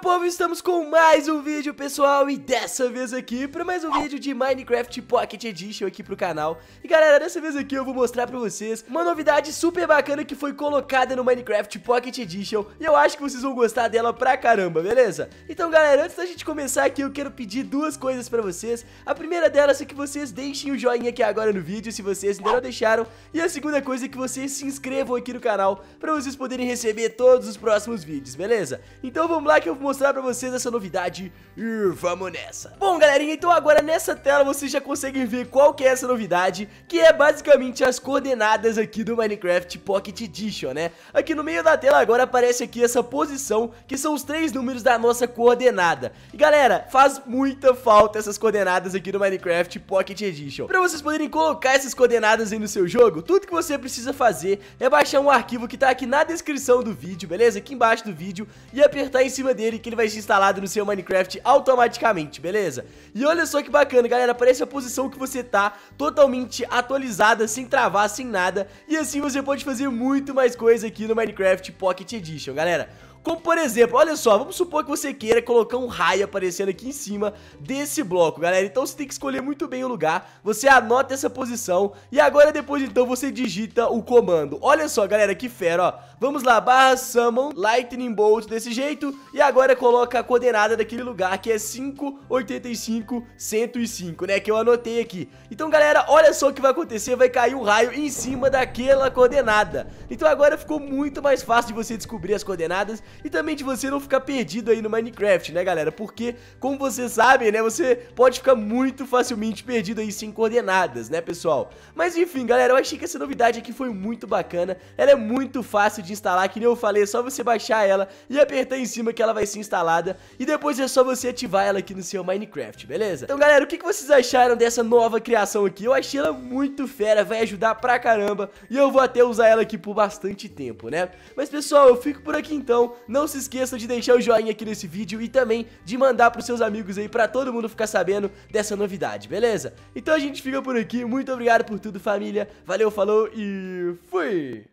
povo, estamos com mais um vídeo, pessoal, e dessa vez aqui para mais um vídeo de Minecraft Pocket Edition aqui pro canal. E galera, dessa vez aqui eu vou mostrar pra vocês uma novidade super bacana que foi colocada no Minecraft Pocket Edition, e eu acho que vocês vão gostar dela pra caramba, beleza? Então galera, antes da gente começar aqui, eu quero pedir duas coisas pra vocês. A primeira delas é que vocês deixem o joinha aqui agora no vídeo, se vocês ainda não deixaram, e a segunda coisa é que vocês se inscrevam aqui no canal pra vocês poderem receber todos os próximos vídeos, beleza? Então vamos lá que eu vou mostrar pra vocês essa novidade e vamos nessa. Bom, galerinha, então agora nessa tela vocês já conseguem ver qual que é essa novidade, que é basicamente as coordenadas aqui do Minecraft Pocket Edition, né? Aqui no meio da tela agora aparece aqui essa posição, que são os três números da nossa coordenada. E galera, faz muita falta essas coordenadas aqui do Minecraft Pocket Edition. Pra vocês poderem colocar essas coordenadas aí no seu jogo, tudo que você precisa fazer é baixar um arquivo que tá aqui na descrição do vídeo, beleza? Aqui embaixo do vídeo e apertar em cima dele que ele vai ser instalado no seu Minecraft automaticamente, beleza? E olha só que bacana, galera, aparece a posição que você tá totalmente atualizada, sem travar, sem nada, e assim você pode fazer muito mais coisa aqui no Minecraft Pocket Edition, galera. Como por exemplo, olha só, vamos supor que você queira colocar um raio aparecendo aqui em cima desse bloco, galera. Então você tem que escolher muito bem o lugar, você anota essa posição e agora depois então você digita o comando. Olha só, galera, que fera, ó. Vamos lá, barra summon lightning bolt desse jeito e agora coloca a coordenada daquele lugar que é 585 105, né, que eu anotei aqui. Então, galera, olha só o que vai acontecer, vai cair um raio em cima daquela coordenada. Então agora ficou muito mais fácil de você descobrir as coordenadas e também de você não ficar perdido aí no Minecraft, né, galera? Porque, como vocês sabem, né, você pode ficar muito facilmente perdido aí sem coordenadas, né, pessoal? Mas enfim, galera, eu achei que essa novidade aqui foi muito bacana, ela é muito fácil de instalar, que nem eu falei, é só você baixar ela e apertar em cima que ela vai ser instalada e depois é só você ativar ela aqui no seu Minecraft, beleza? Então, galera, o que, vocês acharam dessa nova criação aqui? Eu achei ela muito fera, vai ajudar pra caramba e eu vou até usar ela aqui por bastante tempo, né? Mas, pessoal, eu fico por aqui então não se esqueça de deixar o joinha aqui nesse vídeo e também de mandar pros seus amigos aí pra todo mundo ficar sabendo dessa novidade, beleza? Então a gente fica por aqui, muito obrigado por tudo família, valeu, falou e fui!